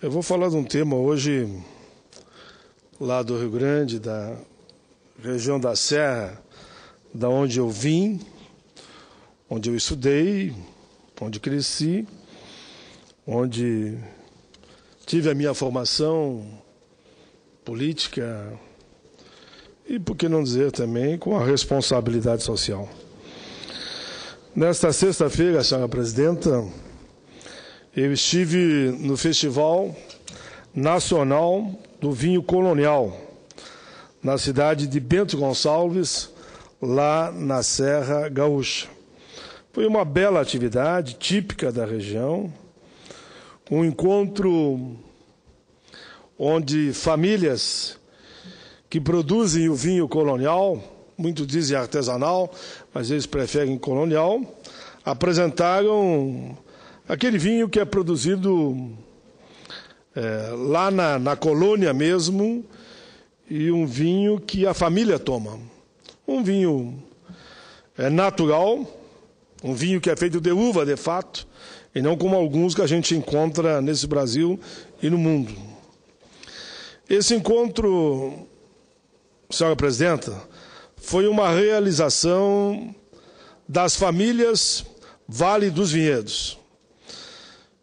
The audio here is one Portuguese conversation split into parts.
Eu vou falar de um tema hoje lá do Rio Grande, da região da Serra, da onde eu vim, onde eu estudei, onde cresci, onde tive a minha formação política e, por que não dizer também, com a responsabilidade social. Nesta sexta-feira, senhora presidenta, eu estive no Festival Nacional do Vinho Colonial, na cidade de Bento Gonçalves, lá na Serra Gaúcha. Foi uma bela atividade típica da região, um encontro onde famílias que produzem o vinho colonial, muitos dizem artesanal, mas eles preferem colonial, apresentaram Aquele vinho que é produzido é, lá na, na colônia mesmo, e um vinho que a família toma. Um vinho é, natural, um vinho que é feito de uva, de fato, e não como alguns que a gente encontra nesse Brasil e no mundo. Esse encontro, senhora presidenta, foi uma realização das famílias Vale dos Vinhedos.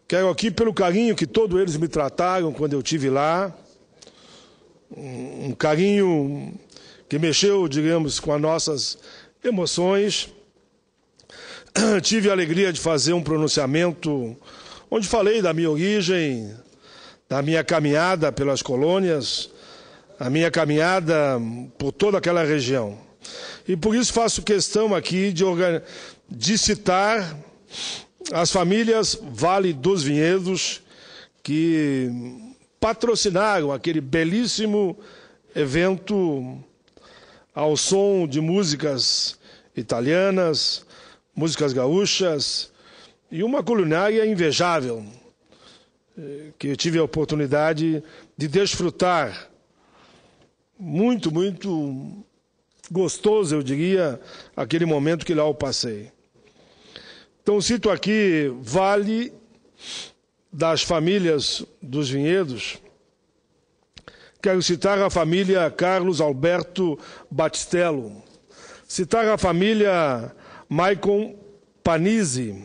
Quero aqui, pelo carinho que todos eles me trataram quando eu tive lá, um carinho que mexeu, digamos, com as nossas emoções. Tive a alegria de fazer um pronunciamento onde falei da minha origem, da minha caminhada pelas colônias, a minha caminhada por toda aquela região. E por isso faço questão aqui de, de citar as famílias Vale dos Vinhedos que patrocinaram aquele belíssimo evento ao som de músicas italianas, músicas gaúchas e uma culinária invejável eh, que eu tive a oportunidade de desfrutar. Muito, muito gostoso, eu diria, aquele momento que lá eu passei. Então, cito aqui Vale das Famílias dos Vinhedos. Quero citar a família Carlos Alberto Batistello, citar a família Maicon Panizzi,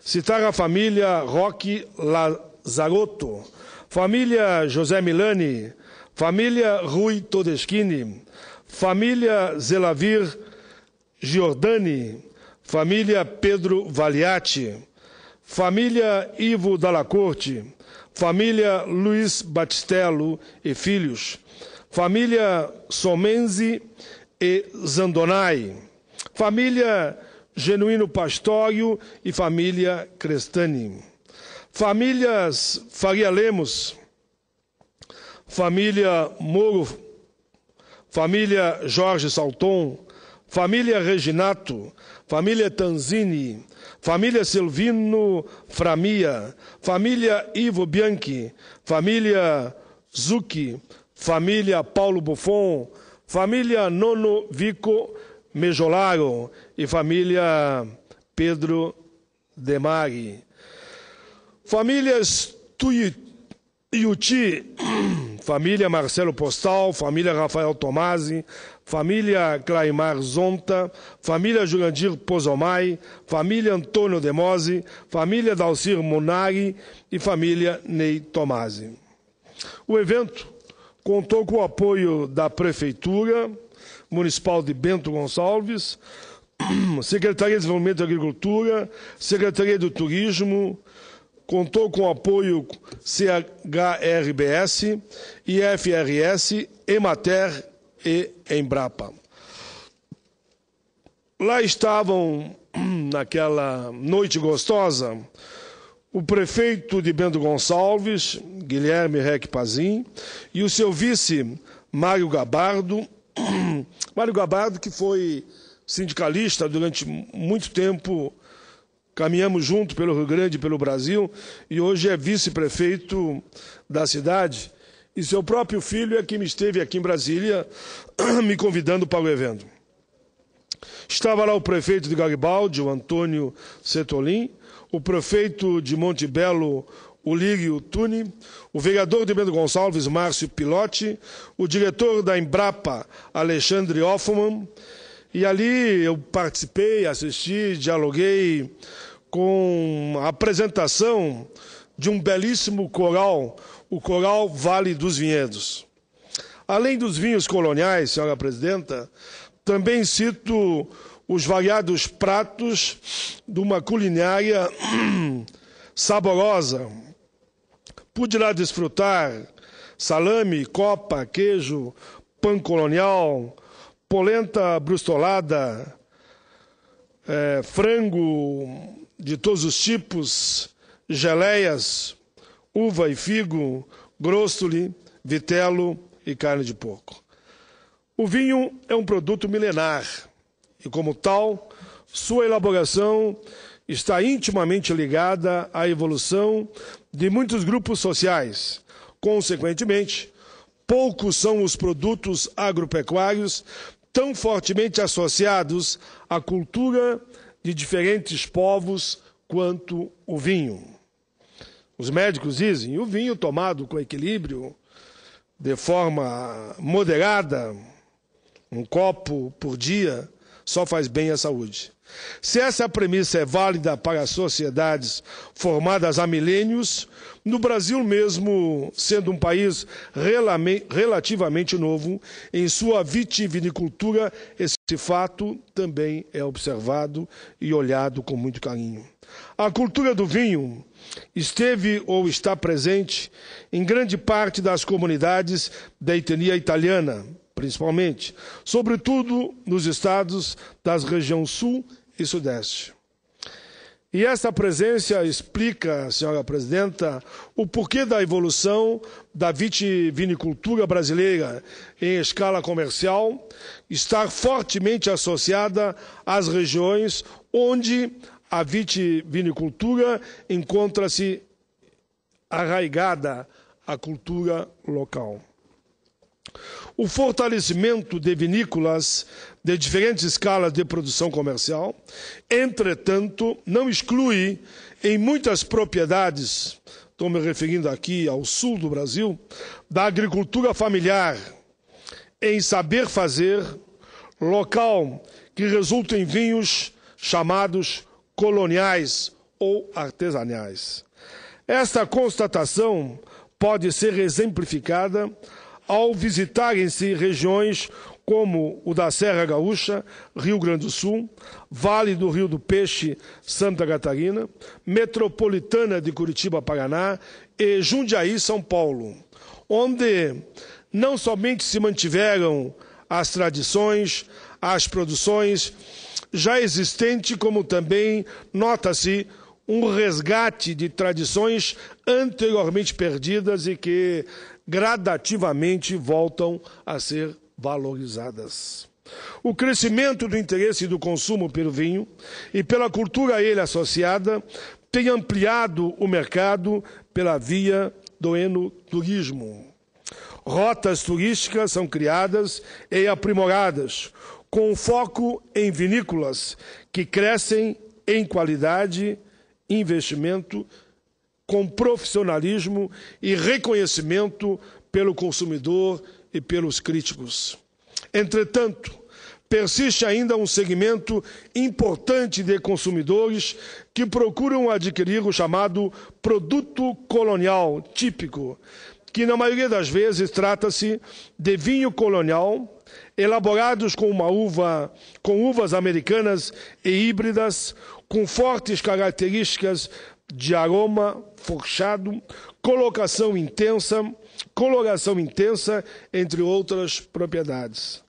citar a família Roque Lazarotto, família José Milani, família Rui Todeschini, família Zelavir Giordani, família Pedro Valiati, família Ivo Dalla Corte, família Luiz Batistello e filhos, família Somenzi e Zandonai, família Genuíno Pastório e família Crestani, famílias Faria Lemos, família Moro, família Jorge Salton, família Reginato, família Tanzini, família Silvino Framia, família Ivo Bianchi, família Zucchi, família Paulo Buffon, família Nono Vico Mejolago e família Pedro Demari. Famílias Tuiuti, família Marcelo Postal, família Rafael Tomasi, família Claimar Zonta, família Jurandir Pozomai, família Antônio Demose, família Dalcir Monari e família Ney Tomasi. O evento contou com o apoio da Prefeitura Municipal de Bento Gonçalves, Secretaria de Desenvolvimento da Agricultura, Secretaria do Turismo, contou com apoio CHRBS, IFRS, Emater e Embrapa. Lá estavam, naquela noite gostosa, o prefeito de Bento Gonçalves, Guilherme Rec Pazin, e o seu vice, Mário Gabardo. Mário Gabardo, que foi sindicalista durante muito tempo Caminhamos junto pelo Rio Grande, pelo Brasil, e hoje é vice-prefeito da cidade. E seu próprio filho é que me esteve aqui em Brasília, me convidando para o evento. Estava lá o prefeito de Garibaldi, o Antônio Setolin, o prefeito de Monte Belo, o Lírio Tune, o vereador de Bento Gonçalves, Márcio Pilotti, o diretor da Embrapa, Alexandre Hoffmann, e ali eu participei, assisti, dialoguei com a apresentação de um belíssimo coral, o Coral Vale dos Vinhedos. Além dos vinhos coloniais, senhora presidenta, também cito os variados pratos de uma culinária saborosa. Pude lá desfrutar salame, copa, queijo, pão colonial, polenta brustolada, é, frango de todos os tipos, geleias, uva e figo, grostoli, vitelo e carne de porco. O vinho é um produto milenar e, como tal, sua elaboração está intimamente ligada à evolução de muitos grupos sociais. Consequentemente, poucos são os produtos agropecuários tão fortemente associados à cultura de diferentes povos quanto o vinho. Os médicos dizem, o vinho tomado com equilíbrio, de forma moderada, um copo por dia, só faz bem à saúde. Se essa premissa é válida para sociedades formadas há milênios, no Brasil mesmo, sendo um país relativamente novo, em sua vitivinicultura, esse fato também é observado e olhado com muito carinho. A cultura do vinho esteve ou está presente em grande parte das comunidades da etnia italiana, principalmente, sobretudo nos estados das regiões sul e Sudeste. E essa presença explica, senhora presidenta, o porquê da evolução da vitivinicultura brasileira em escala comercial estar fortemente associada às regiões onde a vitivinicultura encontra-se arraigada à cultura local. O fortalecimento de vinícolas de diferentes escalas de produção comercial, entretanto, não exclui em muitas propriedades, estou me referindo aqui ao sul do Brasil, da agricultura familiar, em saber fazer, local que resulta em vinhos chamados coloniais ou artesanais. Esta constatação pode ser exemplificada ao visitarem-se regiões como o da Serra Gaúcha, Rio Grande do Sul, Vale do Rio do Peixe, Santa Catarina, Metropolitana de Curitiba, Paraná e Jundiaí, São Paulo, onde não somente se mantiveram as tradições, as produções já existentes, como também nota-se um resgate de tradições anteriormente perdidas e que gradativamente voltam a ser valorizadas. O crescimento do interesse do consumo pelo vinho e pela cultura a ele associada tem ampliado o mercado pela via do enoturismo. Rotas turísticas são criadas e aprimoradas, com foco em vinícolas que crescem em qualidade, investimento, com profissionalismo e reconhecimento pelo consumidor e pelos críticos. Entretanto, persiste ainda um segmento importante de consumidores que procuram adquirir o chamado produto colonial típico, que na maioria das vezes trata-se de vinho colonial elaborados com uma uva, com uvas americanas e híbridas, com fortes características de aroma forchado, colocação intensa, coloração intensa, entre outras propriedades.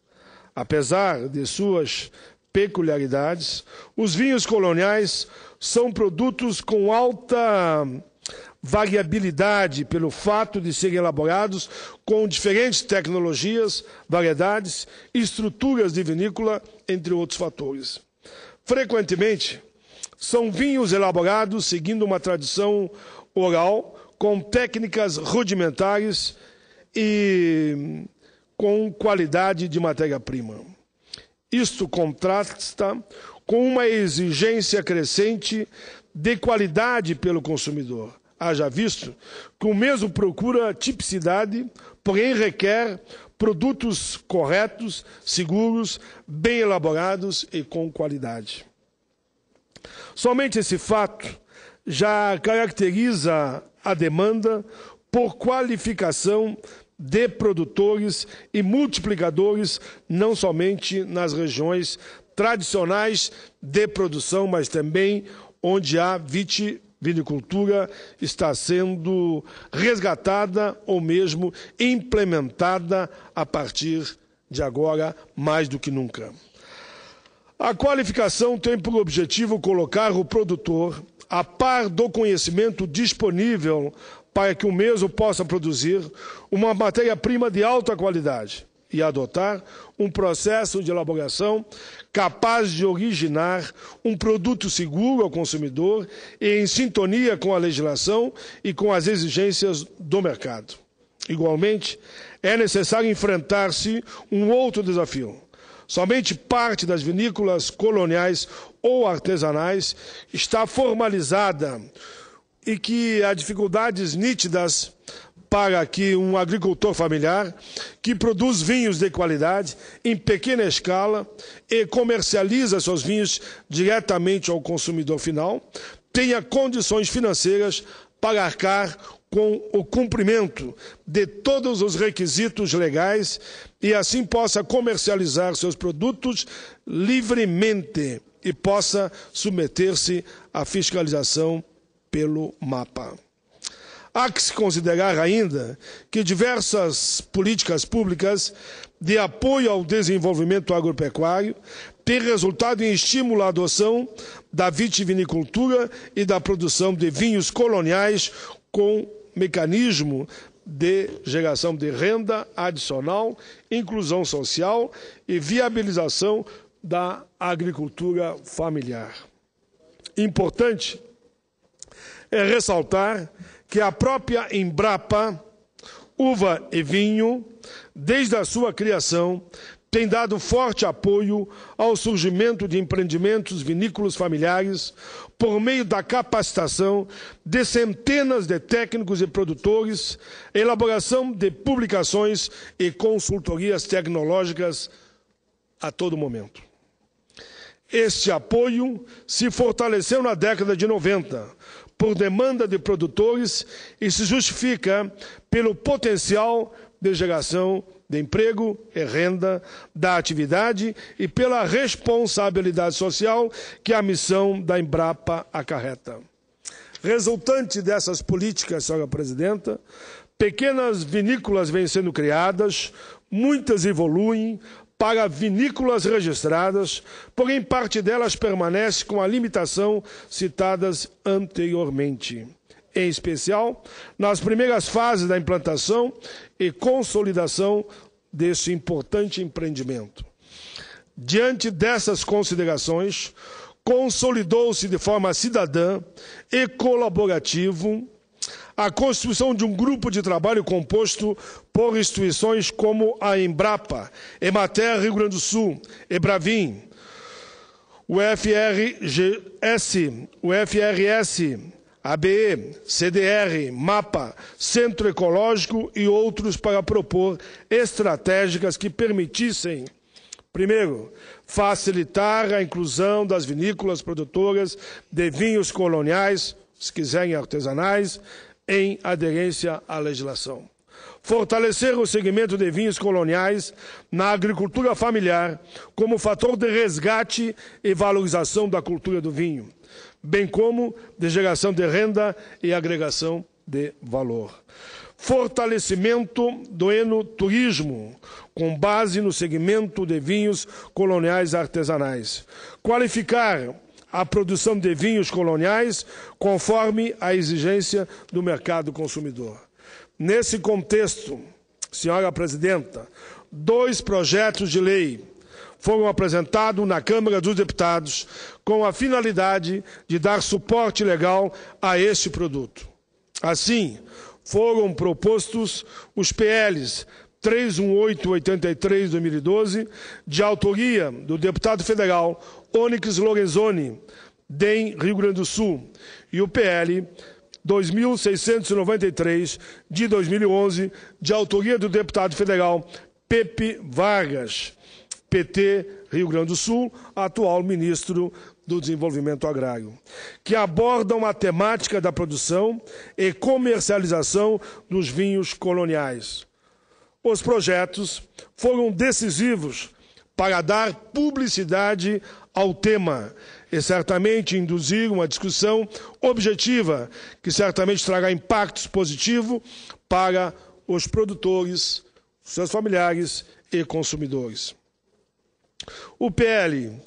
Apesar de suas peculiaridades, os vinhos coloniais são produtos com alta variabilidade pelo fato de serem elaborados com diferentes tecnologias, variedades, estruturas de vinícola, entre outros fatores. Frequentemente, são vinhos elaborados seguindo uma tradição oral, com técnicas rudimentares e hum, com qualidade de matéria-prima. Isto contrasta com uma exigência crescente de qualidade pelo consumidor. Haja visto que o mesmo procura tipicidade, porém requer produtos corretos, seguros, bem elaborados e com qualidade. Somente esse fato já caracteriza a demanda por qualificação de produtores e multiplicadores, não somente nas regiões tradicionais de produção, mas também onde a vitivinicultura está sendo resgatada ou mesmo implementada a partir de agora mais do que nunca. A qualificação tem por objetivo colocar o produtor a par do conhecimento disponível para que o mesmo possa produzir uma matéria-prima de alta qualidade e adotar um processo de elaboração capaz de originar um produto seguro ao consumidor e em sintonia com a legislação e com as exigências do mercado. Igualmente, é necessário enfrentar-se um outro desafio, Somente parte das vinícolas coloniais ou artesanais está formalizada e que há dificuldades nítidas para que um agricultor familiar que produz vinhos de qualidade em pequena escala e comercializa seus vinhos diretamente ao consumidor final tenha condições financeiras para arcar com o cumprimento de todos os requisitos legais e assim possa comercializar seus produtos livremente e possa submeter-se à fiscalização pelo mapa. Há que se considerar ainda que diversas políticas públicas de apoio ao desenvolvimento agropecuário têm resultado em estímulo à adoção da vitivinicultura e da produção de vinhos coloniais com mecanismo de geração de renda adicional, inclusão social e viabilização da agricultura familiar. Importante é ressaltar que a própria Embrapa, uva e vinho, desde a sua criação, tem dado forte apoio ao surgimento de empreendimentos vinícolas familiares por meio da capacitação de centenas de técnicos e produtores, elaboração de publicações e consultorias tecnológicas a todo momento. Este apoio se fortaleceu na década de 90 por demanda de produtores e se justifica pelo potencial de geração de emprego e é renda, da atividade e pela responsabilidade social que a missão da Embrapa acarreta. Resultante dessas políticas, senhora presidenta, pequenas vinícolas vêm sendo criadas, muitas evoluem, para vinícolas registradas, porém parte delas permanece com a limitação citadas anteriormente em especial, nas primeiras fases da implantação e consolidação deste importante empreendimento. Diante dessas considerações, consolidou-se de forma cidadã e colaborativa a constituição de um grupo de trabalho composto por instituições como a Embrapa, Emater Rio Grande do Sul, Ebravim, o FRGS, o FRS, ABE, CDR, MAPA, Centro Ecológico e outros para propor estratégicas que permitissem, primeiro, facilitar a inclusão das vinícolas produtoras de vinhos coloniais, se quiserem artesanais, em aderência à legislação. Fortalecer o segmento de vinhos coloniais na agricultura familiar como fator de resgate e valorização da cultura do vinho bem como de geração de renda e agregação de valor. Fortalecimento do enoturismo, com base no segmento de vinhos coloniais artesanais. Qualificar a produção de vinhos coloniais conforme a exigência do mercado consumidor. Nesse contexto, senhora presidenta, dois projetos de lei foram apresentados na Câmara dos Deputados com a finalidade de dar suporte legal a este produto. Assim, foram propostos os PLs 31883 2012, de autoria do deputado federal Onyx Lorenzoni, DEM Rio Grande do Sul, e o PL 2693 de 2011, de autoria do deputado federal Pepe Vargas. PT Rio Grande do Sul, atual ministro do Desenvolvimento Agrário, que abordam a temática da produção e comercialização dos vinhos coloniais. Os projetos foram decisivos para dar publicidade ao tema e certamente induzir uma discussão objetiva que certamente trará impactos positivos para os produtores, seus familiares e consumidores. O PL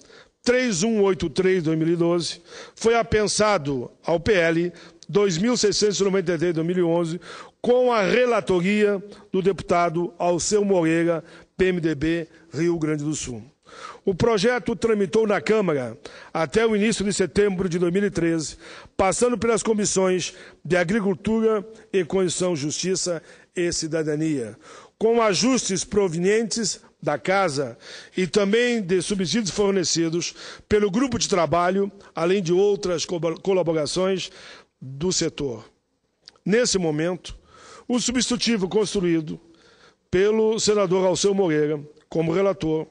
3183 2012 foi apensado ao PL 2693 2011 com a relatoria do deputado Alceu Moreira, PMDB, Rio Grande do Sul. O projeto tramitou na Câmara até o início de setembro de 2013, passando pelas comissões de Agricultura e Condição, Justiça e Cidadania, com ajustes provenientes da Casa e também de subsídios fornecidos pelo grupo de trabalho, além de outras colaborações do setor. Nesse momento, o substitutivo construído pelo senador Alceu Moreira como relator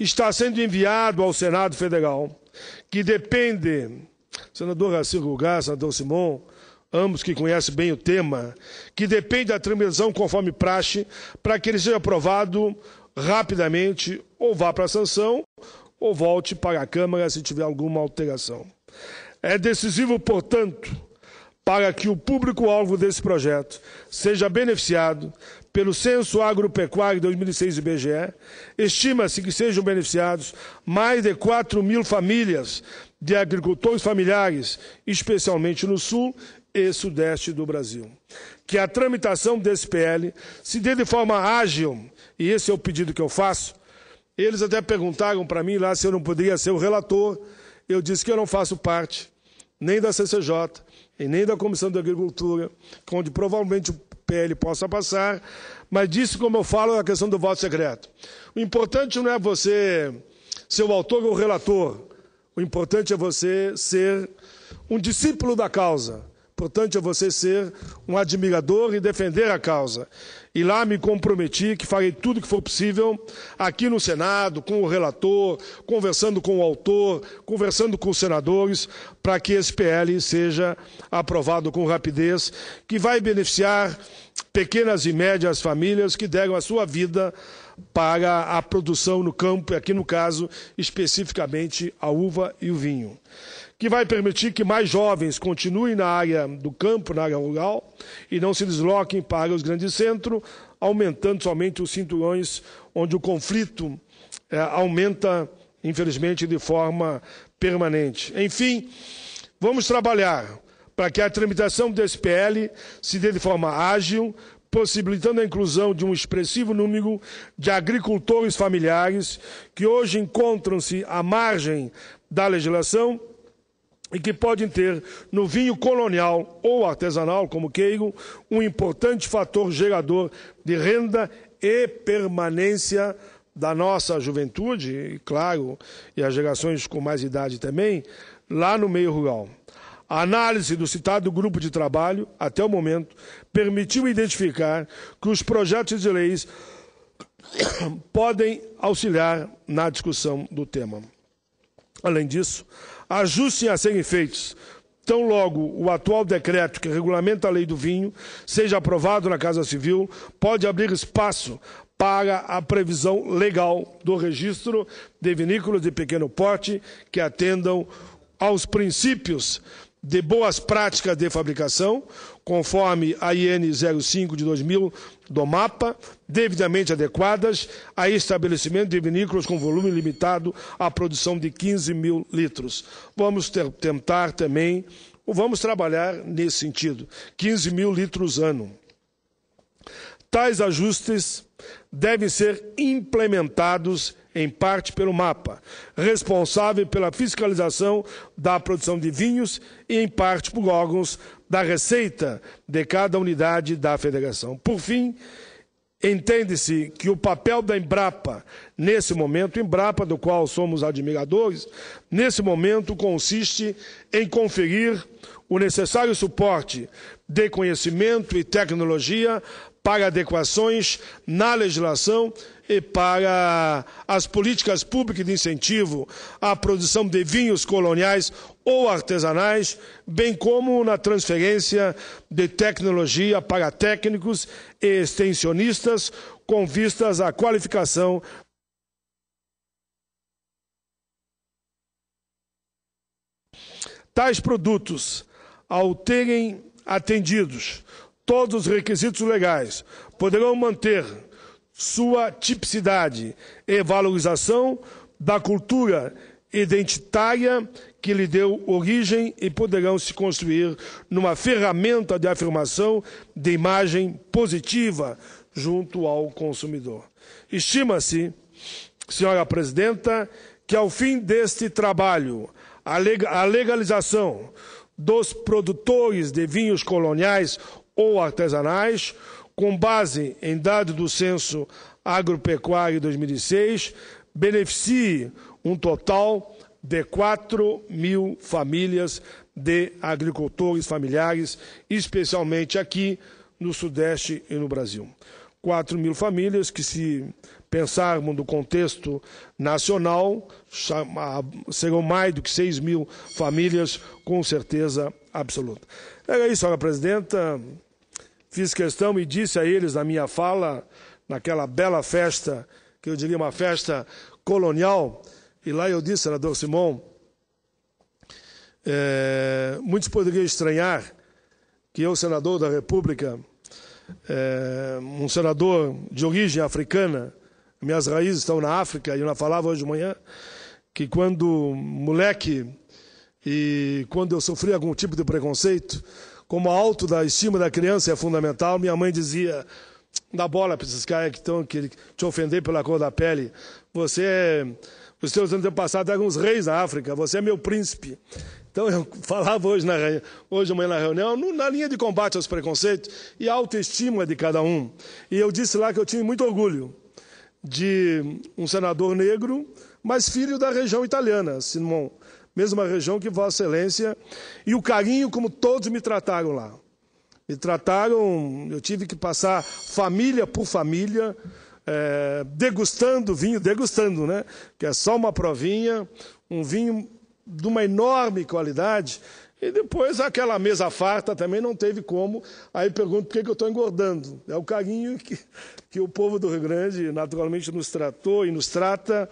está sendo enviado ao Senado Federal, que depende, senador Racir Lugar, senador Simon, ambos que conhecem bem o tema, que depende da transmissão conforme praxe, para que ele seja aprovado rapidamente ou vá para a sanção ou volte para a Câmara se tiver alguma alteração. É decisivo, portanto, para que o público-alvo desse projeto seja beneficiado pelo Censo Agropecuário 2006 IBGE, estima-se que sejam beneficiados mais de 4 mil famílias de agricultores familiares, especialmente no Sul e sudeste do Brasil. Que a tramitação desse PL se dê de forma ágil, e esse é o pedido que eu faço. Eles até perguntaram para mim lá se eu não poderia ser o relator. Eu disse que eu não faço parte nem da CCJ e nem da Comissão da Agricultura, é onde provavelmente o PL possa passar, mas disse, como eu falo, a questão do voto secreto. O importante não é você ser o autor ou o relator, o importante é você ser um discípulo da causa Importante é você ser um admirador e defender a causa. E lá me comprometi que farei tudo o que for possível aqui no Senado, com o relator, conversando com o autor, conversando com os senadores, para que esse PL seja aprovado com rapidez, que vai beneficiar pequenas e médias famílias que deram a sua vida para a produção no campo, e aqui no caso, especificamente a uva e o vinho que vai permitir que mais jovens continuem na área do campo, na área rural, e não se desloquem para os grandes centros, aumentando somente os cinturões onde o conflito é, aumenta, infelizmente, de forma permanente. Enfim, vamos trabalhar para que a tramitação do SPL se dê de forma ágil, possibilitando a inclusão de um expressivo número de agricultores familiares que hoje encontram-se à margem da legislação e que podem ter no vinho colonial ou artesanal, como queigo, um importante fator gerador de renda e permanência da nossa juventude, e claro, e as gerações com mais idade também, lá no meio rural. A análise do citado grupo de trabalho, até o momento, permitiu identificar que os projetos de leis podem auxiliar na discussão do tema. Além disso, ajustem a serem feitos tão logo o atual decreto que regulamenta a lei do vinho seja aprovado na Casa Civil, pode abrir espaço para a previsão legal do registro de vinícolas de pequeno porte que atendam aos princípios de boas práticas de fabricação, conforme a IN 05 de 2000 do mapa, devidamente adequadas a estabelecimento de vinícolas com volume limitado à produção de 15 mil litros. Vamos ter, tentar também, ou vamos trabalhar nesse sentido, 15 mil litros ano. Tais ajustes devem ser implementados em parte pelo MAPA, responsável pela fiscalização da produção de vinhos e em parte por órgãos da receita de cada unidade da federação. Por fim, Entende-se que o papel da Embrapa, nesse momento, Embrapa, do qual somos admiradores, nesse momento consiste em conferir o necessário suporte de conhecimento e tecnologia para adequações na legislação para as políticas públicas de incentivo à produção de vinhos coloniais ou artesanais, bem como na transferência de tecnologia para técnicos e extensionistas com vistas à qualificação tais produtos, ao terem atendidos todos os requisitos legais, poderão manter sua tipicidade e valorização da cultura identitária que lhe deu origem e poderão se construir numa ferramenta de afirmação de imagem positiva junto ao consumidor. Estima-se, senhora presidenta, que ao fim deste trabalho, a legalização dos produtores de vinhos coloniais ou artesanais, com base em dados do Censo Agropecuário 2006, beneficie um total de 4 mil famílias de agricultores familiares, especialmente aqui no Sudeste e no Brasil. 4 mil famílias que, se pensarmos no contexto nacional, serão mais do que 6 mil famílias, com certeza absoluta. Era isso, senhora presidenta. Fiz questão e disse a eles na minha fala, naquela bela festa, que eu diria uma festa colonial, e lá eu disse, senador Simão, é, muitos poderiam estranhar que eu, senador da República, é, um senador de origem africana, minhas raízes estão na África, e eu não falava hoje de manhã, que quando moleque e quando eu sofri algum tipo de preconceito, como a alto da estima da criança é fundamental, minha mãe dizia: "Na bola para esses caras que estão que te ofender pela cor da pele. Você, é, os teus antepassados eram uns reis na África. Você é meu príncipe. Então eu falava hoje na hoje amanhã na reunião na linha de combate aos preconceitos e a autoestima de cada um. E eu disse lá que eu tinha muito orgulho de um senador negro, mas filho da região italiana, Simão mesma região que Vossa Excelência, e o carinho como todos me trataram lá. Me trataram, eu tive que passar família por família, é, degustando vinho, degustando, né? Que é só uma provinha, um vinho de uma enorme qualidade. E depois aquela mesa farta também não teve como. Aí pergunto por que, que eu estou engordando. É o carinho que, que o povo do Rio Grande naturalmente nos tratou e nos trata.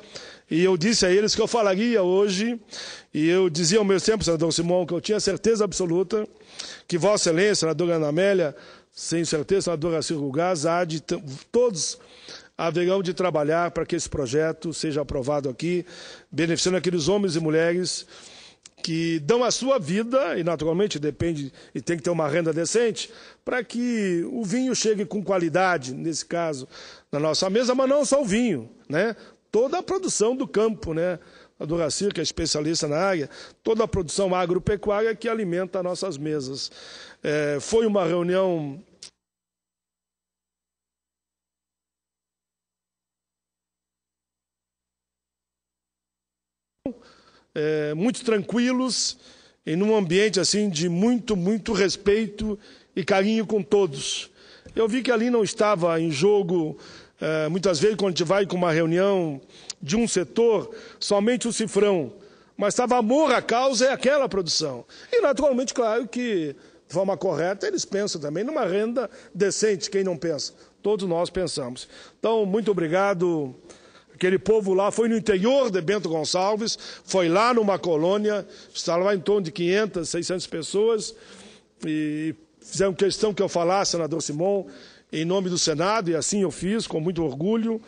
E eu disse a eles que eu falaria hoje, e eu dizia ao mesmo tempo, senador Simão, que eu tinha certeza absoluta que Vossa Excelência, senadora Ana Amélia, sem certeza, senadora Ciro Gás, há de todos haverão de trabalhar para que esse projeto seja aprovado aqui, beneficiando aqueles homens e mulheres que dão a sua vida, e naturalmente depende e tem que ter uma renda decente, para que o vinho chegue com qualidade, nesse caso, na nossa mesa, mas não só o vinho, né? toda a produção do campo, né? A Duracir, que é especialista na área, toda a produção agropecuária que alimenta nossas mesas. É, foi uma reunião É, muito tranquilos, em um ambiente assim de muito, muito respeito e carinho com todos. Eu vi que ali não estava em jogo é, muitas vezes, quando a gente vai com uma reunião de um setor, somente o cifrão. Mas estava amor à causa é aquela produção. E, naturalmente, claro que, de forma correta, eles pensam também numa renda decente. Quem não pensa? Todos nós pensamos. Então, muito obrigado. Aquele povo lá foi no interior de Bento Gonçalves, foi lá numa colônia, estava lá em torno de 500, 600 pessoas, e fizeram questão que eu falasse, senador Simon, em nome do Senado, e assim eu fiz, com muito orgulho,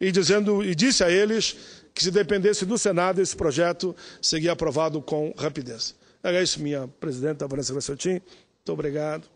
e, dizendo, e disse a eles que, se dependesse do Senado, esse projeto seria aprovado com rapidez. Era isso, minha presidenta, Vanessa Grassotin. Muito obrigado.